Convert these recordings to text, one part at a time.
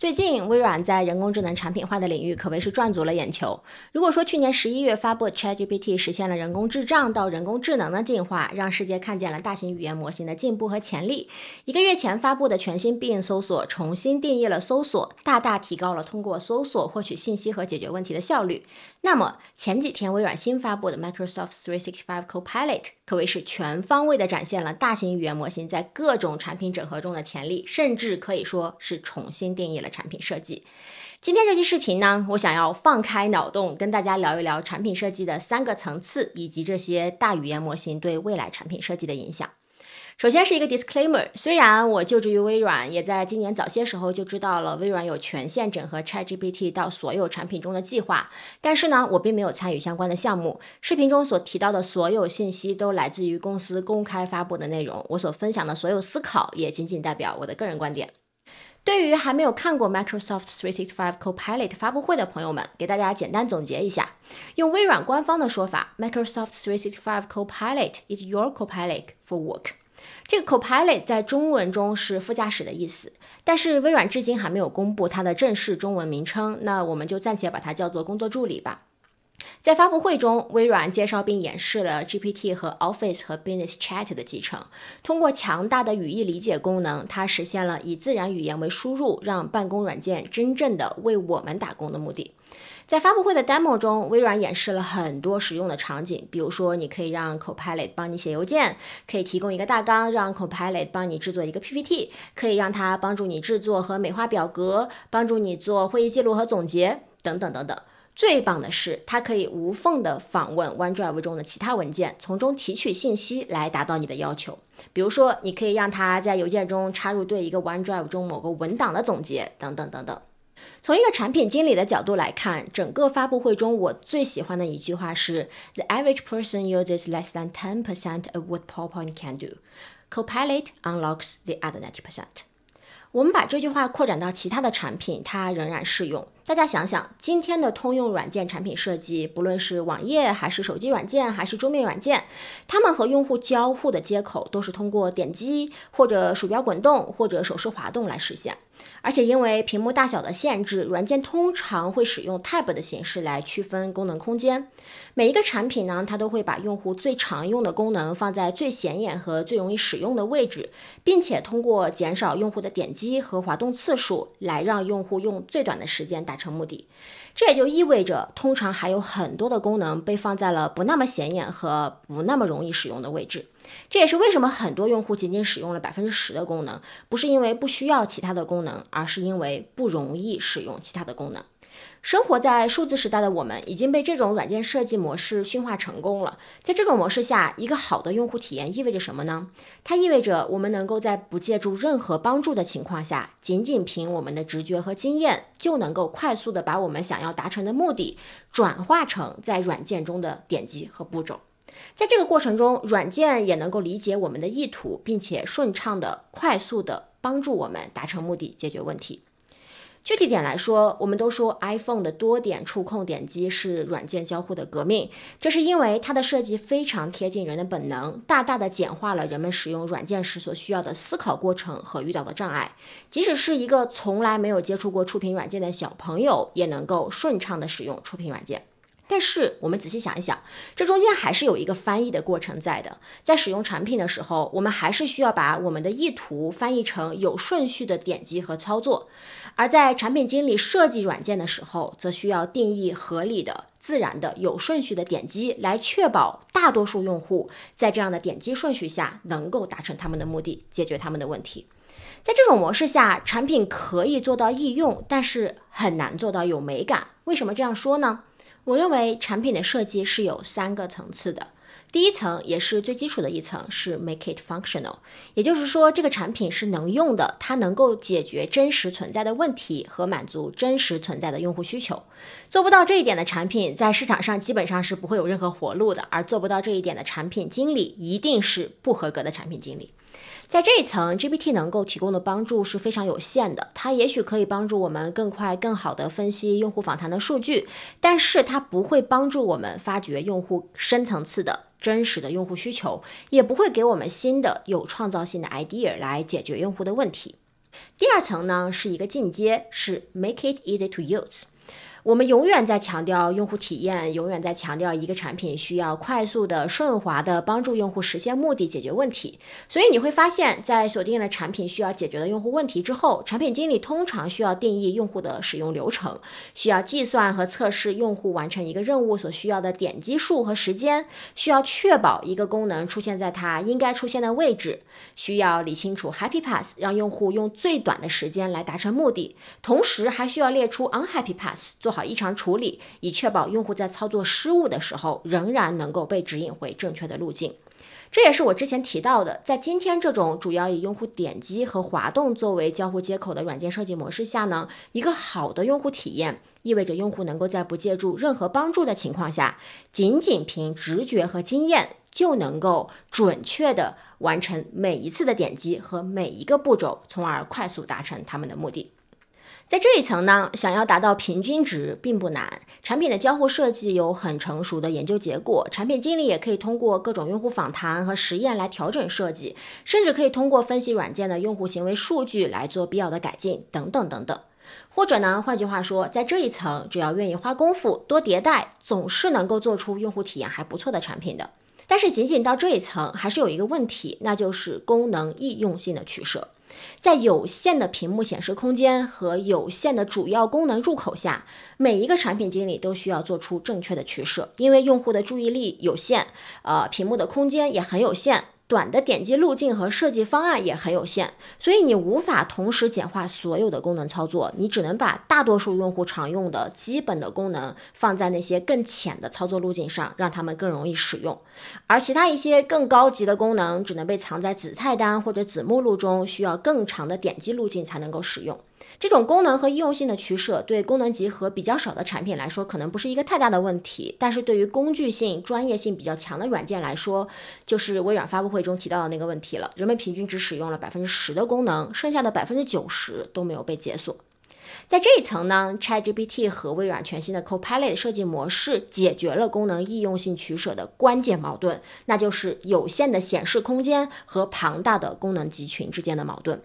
最近，微软在人工智能产品化的领域可谓是赚足了眼球。如果说去年十一月发布的 ChatGPT 实现了人工智障到人工智能的进化，让世界看见了大型语言模型的进步和潜力；一个月前发布的全新 Bing 搜索重新定义了搜索，大大提高了通过搜索获取信息和解决问题的效率。那么，前几天微软新发布的 Microsoft 365 Copilot。可谓是全方位的展现了大型语言模型在各种产品整合中的潜力，甚至可以说是重新定义了产品设计。今天这期视频呢，我想要放开脑洞，跟大家聊一聊产品设计的三个层次，以及这些大语言模型对未来产品设计的影响。首先是一个 disclaimer。虽然我就职于微软，也在今年早些时候就知道了微软有权限整合 ChatGPT 到所有产品中的计划，但是呢，我并没有参与相关的项目。视频中所提到的所有信息都来自于公司公开发布的内容。我所分享的所有思考也仅仅代表我的个人观点。对于还没有看过 Microsoft 365 Copilot 发布会的朋友们，给大家简单总结一下。用微软官方的说法，Microsoft 365 Copilot is your Copilot for work。这个 Copilot 在中文中是副驾驶的意思，但是微软至今还没有公布它的正式中文名称，那我们就暂且把它叫做工作助理吧。在发布会中，微软介绍并演示了 GPT 和 Office 和 Business Chat 的集成。通过强大的语义理解功能，它实现了以自然语言为输入，让办公软件真正的为我们打工的目的。在发布会的 demo 中，微软演示了很多实用的场景，比如说你可以让 Copilot 帮你写邮件，可以提供一个大纲让 Copilot 帮你制作一个 PPT，可以让它帮助你制作和美化表格，帮助你做会议记录和总结，等等等等。最棒的是，它可以无缝的访问 OneDrive 中的其他文件，从中提取信息来达到你的要求。比如说，你可以让它在邮件中插入对一个 OneDrive 中某个文档的总结，等等等等。从一个产品经理的角度来看，整个发布会中我最喜欢的一句话是：“The average person uses less than 10% of what PowerPoint can do. Copilot unlocks the other 90%。”我们把这句话扩展到其他的产品，它仍然适用。大家想想，今天的通用软件产品设计，不论是网页还是手机软件还是桌面软件，它们和用户交互的接口都是通过点击或者鼠标滚动或者手势滑动来实现。而且，因为屏幕大小的限制，软件通常会使用 tab 的形式来区分功能空间。每一个产品呢，它都会把用户最常用的功能放在最显眼和最容易使用的位置，并且通过减少用户的点击和滑动次数，来让用户用最短的时间达成目的。这也就意味着，通常还有很多的功能被放在了不那么显眼和不那么容易使用的位置。这也是为什么很多用户仅仅使用了百分之十的功能，不是因为不需要其他的功能，而是因为不容易使用其他的功能。生活在数字时代的我们，已经被这种软件设计模式驯化成功了。在这种模式下，一个好的用户体验意味着什么呢？它意味着我们能够在不借助任何帮助的情况下，仅仅凭我们的直觉和经验，就能够快速的把我们想要达成的目的，转化成在软件中的点击和步骤。在这个过程中，软件也能够理解我们的意图，并且顺畅的、快速的帮助我们达成目的、解决问题。具体点来说，我们都说 iPhone 的多点触控点击是软件交互的革命，这是因为它的设计非常贴近人的本能，大大的简化了人们使用软件时所需要的思考过程和遇到的障碍。即使是一个从来没有接触过触屏软件的小朋友，也能够顺畅的使用触屏软件。但是我们仔细想一想，这中间还是有一个翻译的过程在的。在使用产品的时候，我们还是需要把我们的意图翻译成有顺序的点击和操作；而在产品经理设计软件的时候，则需要定义合理的、自然的、有顺序的点击，来确保大多数用户在这样的点击顺序下能够达成他们的目的，解决他们的问题。在这种模式下，产品可以做到易用，但是很难做到有美感。为什么这样说呢？我认为产品的设计是有三个层次的，第一层也是最基础的一层是 make it functional，也就是说这个产品是能用的，它能够解决真实存在的问题和满足真实存在的用户需求。做不到这一点的产品，在市场上基本上是不会有任何活路的，而做不到这一点的产品经理，一定是不合格的产品经理。在这一层，GPT 能够提供的帮助是非常有限的。它也许可以帮助我们更快、更好的分析用户访谈的数据，但是它不会帮助我们发掘用户深层次的、真实的用户需求，也不会给我们新的、有创造性的 idea 来解决用户的问题。第二层呢，是一个进阶，是 Make it easy to use。我们永远在强调用户体验，永远在强调一个产品需要快速的、顺滑的帮助用户实现目的、解决问题。所以你会发现，在锁定了产品需要解决的用户问题之后，产品经理通常需要定义用户的使用流程，需要计算和测试用户完成一个任务所需要的点击数和时间，需要确保一个功能出现在它应该出现的位置，需要理清楚 happy p a s s 让用户用最短的时间来达成目的，同时还需要列出 unhappy p a s s 做。做好异常处理，以确保用户在操作失误的时候仍然能够被指引回正确的路径。这也是我之前提到的，在今天这种主要以用户点击和滑动作为交互接口的软件设计模式下呢，一个好的用户体验意味着用户能够在不借助任何帮助的情况下，仅仅凭直觉和经验就能够准确的完成每一次的点击和每一个步骤，从而快速达成他们的目的。在这一层呢，想要达到平均值并不难。产品的交互设计有很成熟的研究结果，产品经理也可以通过各种用户访谈和实验来调整设计，甚至可以通过分析软件的用户行为数据来做必要的改进，等等等等。或者呢，换句话说，在这一层，只要愿意花功夫多迭代，总是能够做出用户体验还不错的产品的。但是，仅仅到这一层，还是有一个问题，那就是功能易用性的取舍。在有限的屏幕显示空间和有限的主要功能入口下，每一个产品经理都需要做出正确的取舍，因为用户的注意力有限，呃，屏幕的空间也很有限。短的点击路径和设计方案也很有限，所以你无法同时简化所有的功能操作。你只能把大多数用户常用的、基本的功能放在那些更浅的操作路径上，让他们更容易使用。而其他一些更高级的功能，只能被藏在子菜单或者子目录中，需要更长的点击路径才能够使用。这种功能和应用性的取舍，对功能集合比较少的产品来说，可能不是一个太大的问题；但是对于工具性、专业性比较强的软件来说，就是微软发布会中提到的那个问题了。人们平均只使用了百分之十的功能，剩下的百分之九十都没有被解锁。在这一层呢，ChatGPT 和微软全新的 Copilot 设计模式解决了功能易用性取舍的关键矛盾，那就是有限的显示空间和庞大的功能集群之间的矛盾。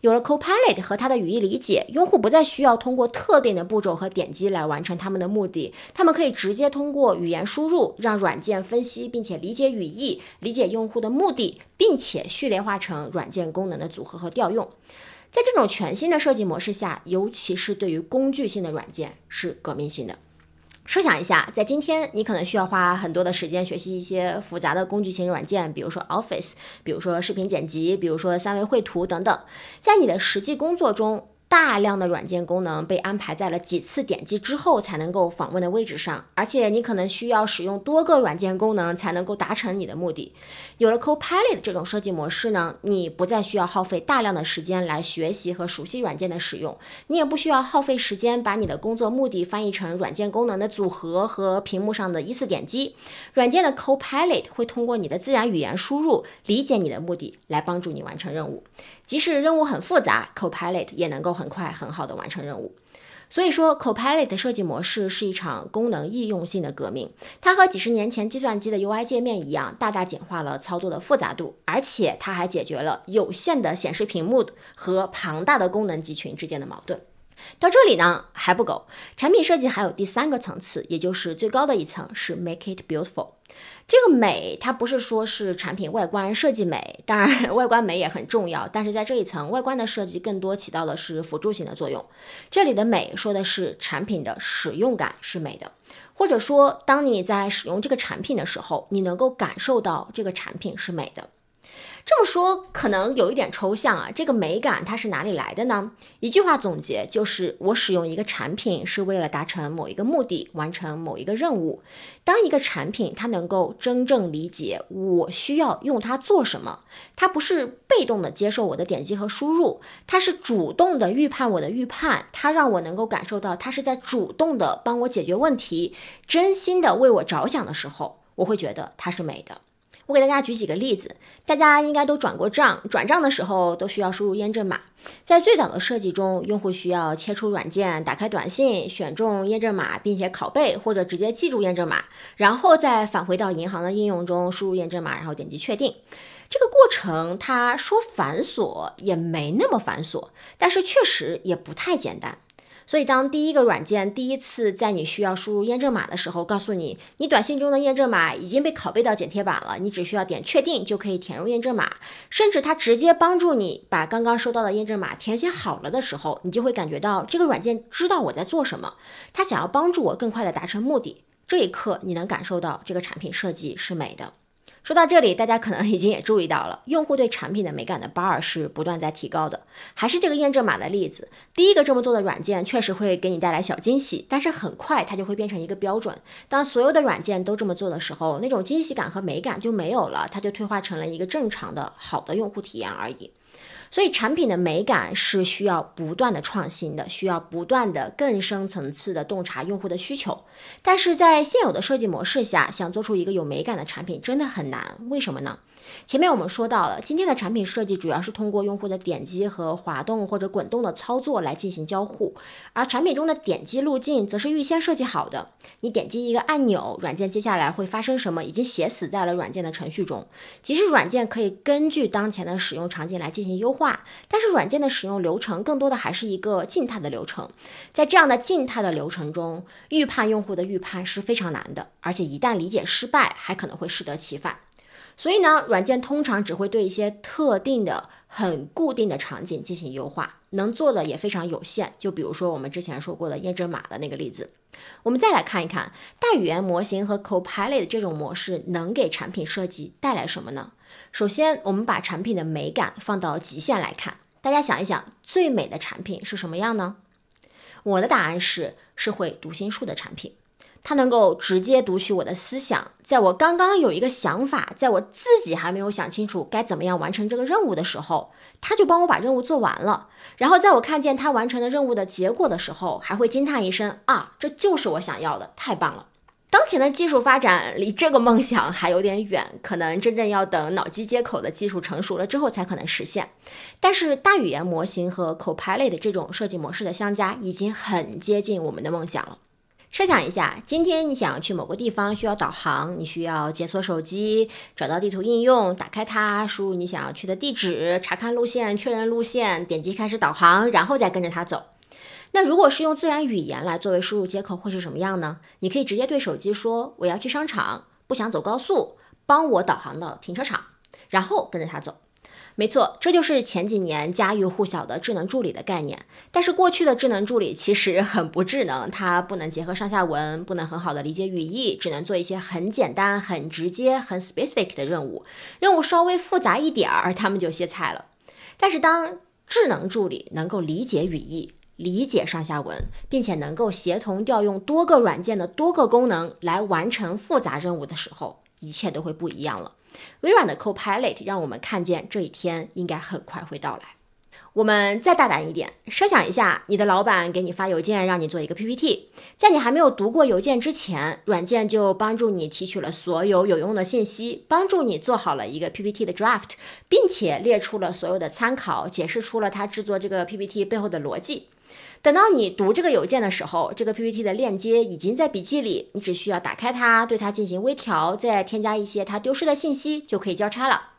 有了 Copilot 和它的语义理解，用户不再需要通过特定的步骤和点击来完成他们的目的，他们可以直接通过语言输入让软件分析并且理解语义，理解用户的目的，并且序列化成软件功能的组合和调用。在这种全新的设计模式下，尤其是对于工具性的软件，是革命性的。设想一下，在今天，你可能需要花很多的时间学习一些复杂的工具型软件，比如说 Office，比如说视频剪辑，比如说三维绘图等等，在你的实际工作中。大量的软件功能被安排在了几次点击之后才能够访问的位置上，而且你可能需要使用多个软件功能才能够达成你的目的。有了 Copilot 这种设计模式呢，你不再需要耗费大量的时间来学习和熟悉软件的使用，你也不需要耗费时间把你的工作目的翻译成软件功能的组合和屏幕上的依次点击。软件的 Copilot 会通过你的自然语言输入理解你的目的，来帮助你完成任务。即使任务很复杂，Copilot 也能够。很快，很好的完成任务。所以说，Copilot 设计模式是一场功能易用性的革命。它和几十年前计算机的 U I 界面一样，大大简化了操作的复杂度，而且它还解决了有限的显示屏幕和庞大的功能集群之间的矛盾。到这里呢还不够，产品设计还有第三个层次，也就是最高的一层是 make it beautiful。这个美，它不是说是产品外观设计美，当然 外观美也很重要，但是在这一层，外观的设计更多起到的是辅助性的作用。这里的美，说的是产品的使用感是美的，或者说，当你在使用这个产品的时候，你能够感受到这个产品是美的。这么说可能有一点抽象啊，这个美感它是哪里来的呢？一句话总结就是：我使用一个产品是为了达成某一个目的，完成某一个任务。当一个产品它能够真正理解我需要用它做什么，它不是被动的接受我的点击和输入，它是主动的预判我的预判，它让我能够感受到它是在主动的帮我解决问题，真心的为我着想的时候，我会觉得它是美的。我给大家举几个例子，大家应该都转过账，转账的时候都需要输入验证码。在最早的设计中，用户需要切出软件，打开短信，选中验证码，并且拷贝或者直接记住验证码，然后再返回到银行的应用中输入验证码，然后点击确定。这个过程，他说繁琐也没那么繁琐，但是确实也不太简单。所以，当第一个软件第一次在你需要输入验证码的时候，告诉你你短信中的验证码已经被拷贝到剪贴板了，你只需要点确定就可以填入验证码。甚至它直接帮助你把刚刚收到的验证码填写好了的时候，你就会感觉到这个软件知道我在做什么，它想要帮助我更快的达成目的。这一刻，你能感受到这个产品设计是美的。说到这里，大家可能已经也注意到了，用户对产品的美感的 bar 是不断在提高的。还是这个验证码的例子，第一个这么做的软件确实会给你带来小惊喜，但是很快它就会变成一个标准。当所有的软件都这么做的时候，那种惊喜感和美感就没有了，它就退化成了一个正常的好的用户体验而已。所以，产品的美感是需要不断的创新的，需要不断的更深层次的洞察用户的需求。但是在现有的设计模式下，想做出一个有美感的产品真的很难。为什么呢？前面我们说到了，今天的产品设计主要是通过用户的点击和滑动或者滚动的操作来进行交互，而产品中的点击路径则是预先设计好的。你点击一个按钮，软件接下来会发生什么，已经写死在了软件的程序中。即使软件可以根据当前的使用场景来进行优化，但是软件的使用流程更多的还是一个静态的流程。在这样的静态的流程中，预判用户的预判是非常难的，而且一旦理解失败，还可能会适得其反。所以呢，软件通常只会对一些特定的、很固定的场景进行优化，能做的也非常有限。就比如说我们之前说过的验证码的那个例子。我们再来看一看大语言模型和 Copilot 这种模式能给产品设计带来什么呢？首先，我们把产品的美感放到极限来看，大家想一想，最美的产品是什么样呢？我的答案是，是会读心术的产品。它能够直接读取我的思想，在我刚刚有一个想法，在我自己还没有想清楚该怎么样完成这个任务的时候，它就帮我把任务做完了。然后在我看见它完成的任务的结果的时候，还会惊叹一声：“啊，这就是我想要的，太棒了！”当前的技术发展离这个梦想还有点远，可能真正要等脑机接口的技术成熟了之后才可能实现。但是大语言模型和 Copilot 这种设计模式的相加已经很接近我们的梦想了。设想一下，今天你想要去某个地方，需要导航，你需要解锁手机，找到地图应用，打开它，输入你想要去的地址，查看路线，确认路线，点击开始导航，然后再跟着它走。那如果是用自然语言来作为输入接口，会是什么样呢？你可以直接对手机说：“我要去商场，不想走高速，帮我导航到停车场，然后跟着它走。”没错，这就是前几年家喻户晓的智能助理的概念。但是过去的智能助理其实很不智能，它不能结合上下文，不能很好的理解语义，只能做一些很简单、很直接、很 specific 的任务。任务稍微复杂一点儿，他们就歇菜了。但是当智能助理能够理解语义、理解上下文，并且能够协同调用多个软件的多个功能来完成复杂任务的时候，一切都会不一样了。微软的 Copilot 让我们看见这一天应该很快会到来。我们再大胆一点，设想一下，你的老板给你发邮件让你做一个 PPT，在你还没有读过邮件之前，软件就帮助你提取了所有有用的信息，帮助你做好了一个 PPT 的 draft，并且列出了所有的参考，解释出了他制作这个 PPT 背后的逻辑。等到你读这个邮件的时候，这个 PPT 的链接已经在笔记里，你只需要打开它，对它进行微调，再添加一些它丢失的信息，就可以交叉了。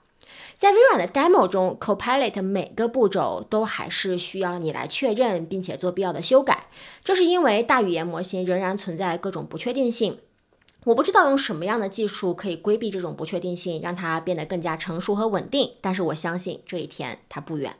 在微软的 demo 中，Copilot 每个步骤都还是需要你来确认，并且做必要的修改，这是因为大语言模型仍然存在各种不确定性。我不知道用什么样的技术可以规避这种不确定性，让它变得更加成熟和稳定，但是我相信这一天它不远。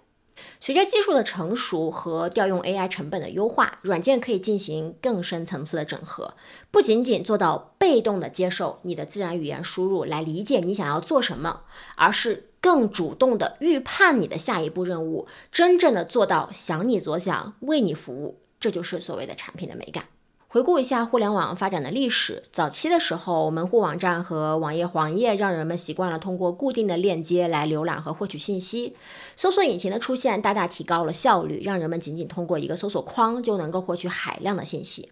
随着技术的成熟和调用 AI 成本的优化，软件可以进行更深层次的整合，不仅仅做到被动的接受你的自然语言输入来理解你想要做什么，而是更主动的预判你的下一步任务，真正的做到想你所想，为你服务。这就是所谓的产品的美感。回顾一下互联网发展的历史，早期的时候，门户网站和网页黄页让人们习惯了通过固定的链接来浏览和获取信息。搜索引擎的出现，大大提高了效率，让人们仅仅通过一个搜索框就能够获取海量的信息。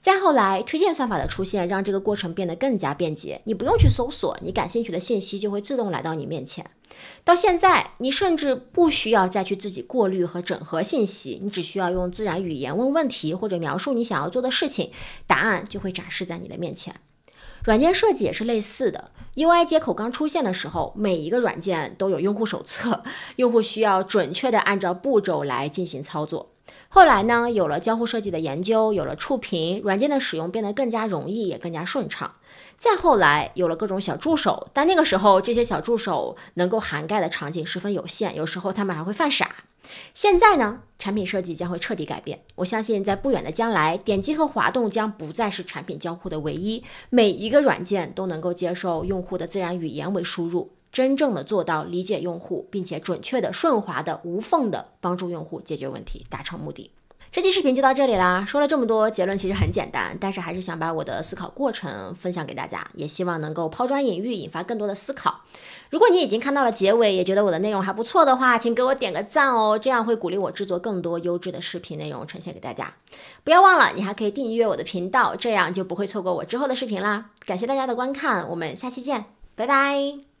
再后来，推荐算法的出现让这个过程变得更加便捷。你不用去搜索你感兴趣的信息，就会自动来到你面前。到现在，你甚至不需要再去自己过滤和整合信息，你只需要用自然语言问问题或者描述你想要做的事情，答案就会展示在你的面前。软件设计也是类似的。UI 接口刚出现的时候，每一个软件都有用户手册，用户需要准确的按照步骤来进行操作。后来呢，有了交互设计的研究，有了触屏，软件的使用变得更加容易，也更加顺畅。再后来，有了各种小助手，但那个时候，这些小助手能够涵盖的场景十分有限，有时候他们还会犯傻。现在呢，产品设计将会彻底改变。我相信，在不远的将来，点击和滑动将不再是产品交互的唯一，每一个软件都能够接受用户的自然语言为输入。真正的做到理解用户，并且准确的、顺滑的、无缝的帮助用户解决问题，达成目的。这期视频就到这里啦。说了这么多，结论其实很简单，但是还是想把我的思考过程分享给大家，也希望能够抛砖引玉，引发更多的思考。如果你已经看到了结尾，也觉得我的内容还不错的话，请给我点个赞哦，这样会鼓励我制作更多优质的视频内容呈现给大家。不要忘了，你还可以订阅我的频道，这样就不会错过我之后的视频啦。感谢大家的观看，我们下期见，拜拜。